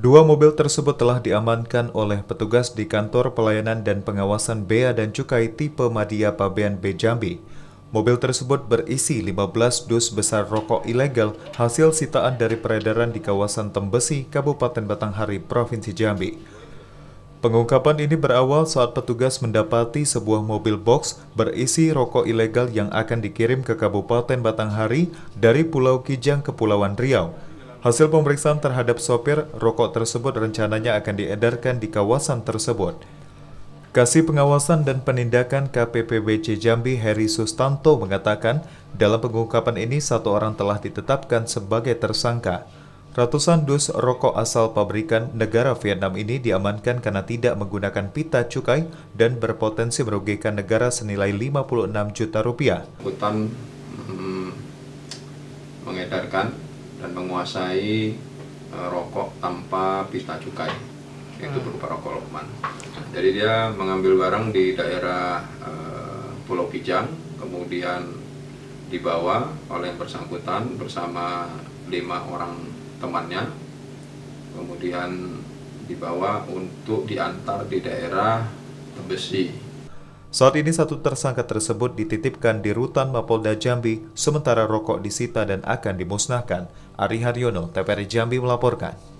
Dua mobil tersebut telah diamankan oleh petugas di Kantor Pelayanan dan Pengawasan Bea dan Cukai tipe Madia Pabean B Jambi. Mobil tersebut berisi 15 dus besar rokok ilegal hasil sitaan dari peredaran di kawasan Tembesi, Kabupaten Batanghari, Provinsi Jambi. Pengungkapan ini berawal saat petugas mendapati sebuah mobil box berisi rokok ilegal yang akan dikirim ke Kabupaten Batanghari dari Pulau Kijang, ke Kepulauan Riau. Hasil pemeriksaan terhadap sopir rokok tersebut rencananya akan diedarkan di kawasan tersebut. Kasih Pengawasan dan Penindakan KPPBC Jambi Heri Sustanto mengatakan, dalam pengungkapan ini satu orang telah ditetapkan sebagai tersangka. Ratusan dus rokok asal pabrikan negara Vietnam ini diamankan karena tidak menggunakan pita cukai dan berpotensi merugikan negara senilai 56 juta rupiah. Hutan mm, mengedarkan dan menguasai e, rokok tanpa pita cukai itu hmm. berupa rokok Lokman. Jadi dia mengambil barang di daerah uh, Pulau Kijang, kemudian dibawa oleh yang bersangkutan bersama lima orang temannya, kemudian dibawa untuk diantar di daerah Tebesi. Saat ini satu tersangka tersebut dititipkan di Rutan Mapolda Jambi, sementara rokok disita dan akan dimusnahkan. Ari Haryono, TPR Jambi melaporkan.